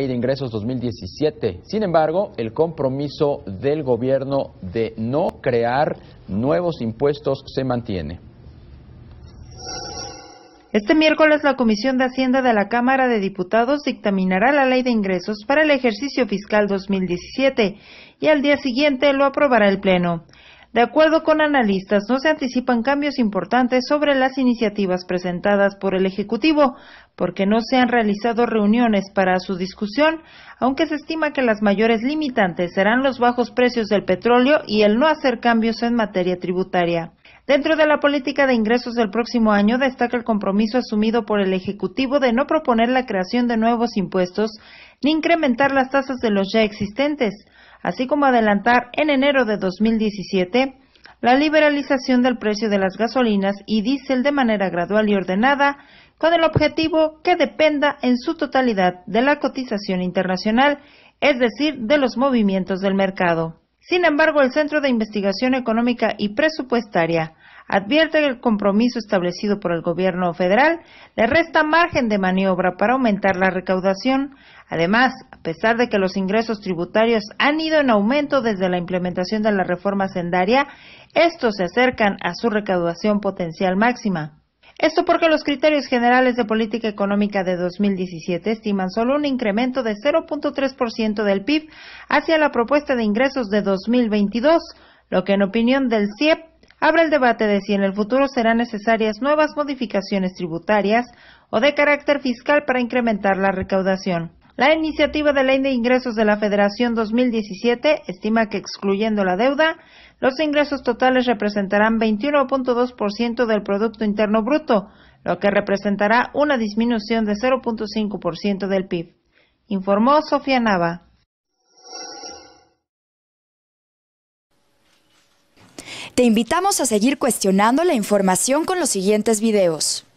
ley de ingresos 2017. Sin embargo, el compromiso del gobierno de no crear nuevos impuestos se mantiene. Este miércoles la Comisión de Hacienda de la Cámara de Diputados dictaminará la Ley de Ingresos para el ejercicio fiscal 2017 y al día siguiente lo aprobará el Pleno. De acuerdo con analistas, no se anticipan cambios importantes sobre las iniciativas presentadas por el Ejecutivo, porque no se han realizado reuniones para su discusión, aunque se estima que las mayores limitantes serán los bajos precios del petróleo y el no hacer cambios en materia tributaria. Dentro de la política de ingresos del próximo año destaca el compromiso asumido por el Ejecutivo de no proponer la creación de nuevos impuestos ni incrementar las tasas de los ya existentes así como adelantar en enero de 2017 la liberalización del precio de las gasolinas y diésel de manera gradual y ordenada, con el objetivo que dependa en su totalidad de la cotización internacional, es decir, de los movimientos del mercado. Sin embargo, el Centro de Investigación Económica y Presupuestaria advierte que el compromiso establecido por el gobierno federal le resta margen de maniobra para aumentar la recaudación. Además, a pesar de que los ingresos tributarios han ido en aumento desde la implementación de la reforma sendaria, estos se acercan a su recaudación potencial máxima. Esto porque los criterios generales de política económica de 2017 estiman solo un incremento de 0.3% del PIB hacia la propuesta de ingresos de 2022, lo que en opinión del CIEP abre el debate de si en el futuro serán necesarias nuevas modificaciones tributarias o de carácter fiscal para incrementar la recaudación. La iniciativa de ley de ingresos de la Federación 2017 estima que excluyendo la deuda, los ingresos totales representarán 21.2% del producto interno bruto, lo que representará una disminución de 0.5% del PIB, informó Sofía Nava. Te invitamos a seguir cuestionando la información con los siguientes videos.